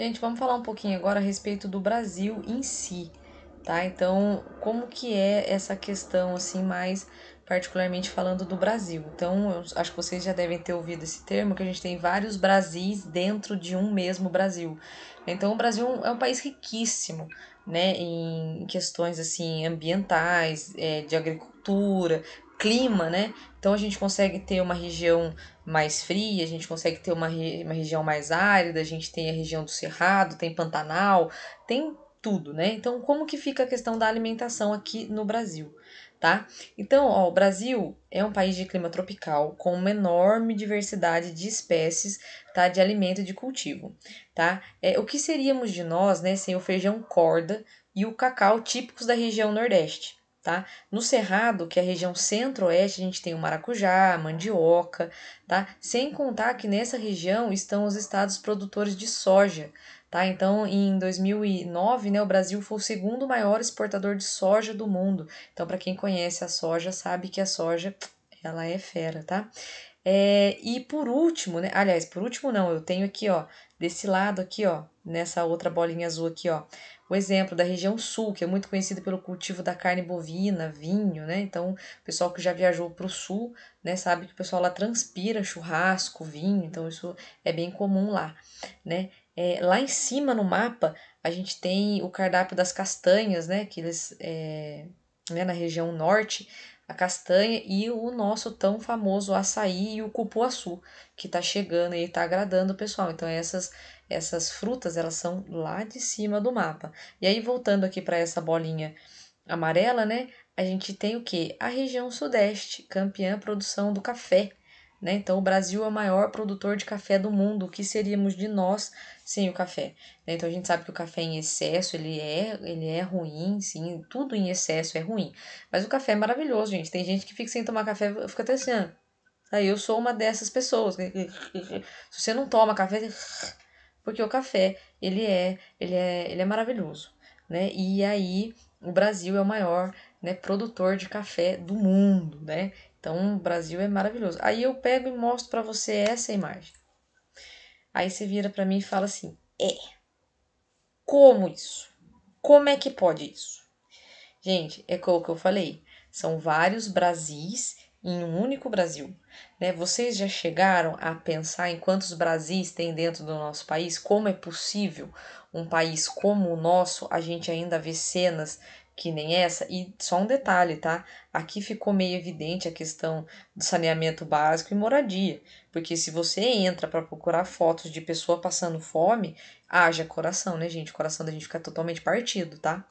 Gente, vamos falar um pouquinho agora a respeito do Brasil em si, tá? Então, como que é essa questão, assim, mais particularmente falando do Brasil. Então, eu acho que vocês já devem ter ouvido esse termo, que a gente tem vários Brasis dentro de um mesmo Brasil. Então, o Brasil é um país riquíssimo, né, em questões, assim, ambientais, é, de agricultura, clima, né? Então a gente consegue ter uma região mais fria, a gente consegue ter uma, re uma região mais árida, a gente tem a região do Cerrado, tem Pantanal, tem tudo, né? Então, como que fica a questão da alimentação aqui no Brasil, tá? Então, ó, o Brasil é um país de clima tropical com uma enorme diversidade de espécies, tá? De alimento e de cultivo, tá? É, o que seríamos de nós, né, sem o feijão corda e o cacau típicos da região Nordeste? tá? No Cerrado, que é a região centro-oeste, a gente tem o maracujá, a mandioca, tá? Sem contar que nessa região estão os estados produtores de soja, tá? Então, em 2009, né, o Brasil foi o segundo maior exportador de soja do mundo. Então, para quem conhece a soja, sabe que a soja, ela é fera, tá? É, e por último, né? Aliás, por último não, eu tenho aqui, ó, desse lado aqui, ó, nessa outra bolinha azul aqui, ó, o exemplo da região sul, que é muito conhecida pelo cultivo da carne bovina, vinho, né? Então, o pessoal que já viajou para o sul, né, sabe que o pessoal lá transpira churrasco, vinho, então isso é bem comum lá, né? É, lá em cima no mapa, a gente tem o cardápio das castanhas, né? Que eles, é, né, na região norte, a castanha e o nosso tão famoso açaí e o cupuaçu, que está chegando e está agradando o pessoal. Então essas essas frutas, elas são lá de cima do mapa. E aí voltando aqui para essa bolinha amarela, né? A gente tem o que? A região sudeste, campeã produção do café. Né? Então, o Brasil é o maior produtor de café do mundo. O que seríamos de nós sem o café? Né? Então, a gente sabe que o café em excesso ele é, ele é ruim, sim, tudo em excesso é ruim. Mas o café é maravilhoso, gente. Tem gente que fica sem tomar café, fica até assim. Aí ah, ah, eu sou uma dessas pessoas. Se você não toma café, porque o café ele é, ele é, ele é maravilhoso, né? E aí o Brasil é o maior né, produtor de café do mundo, né? Então, o Brasil é maravilhoso. Aí eu pego e mostro para você essa imagem. Aí você vira para mim e fala assim: "É. Como isso? Como é que pode isso?" Gente, é o que eu falei. São vários Brasis em um único Brasil. Né? Vocês já chegaram a pensar em quantos Brasis tem dentro do nosso país? Como é possível um país como o nosso a gente ainda vê cenas que nem essa. E só um detalhe, tá? Aqui ficou meio evidente a questão do saneamento básico e moradia, porque se você entra para procurar fotos de pessoa passando fome, haja coração, né, gente? O coração da gente fica totalmente partido, tá?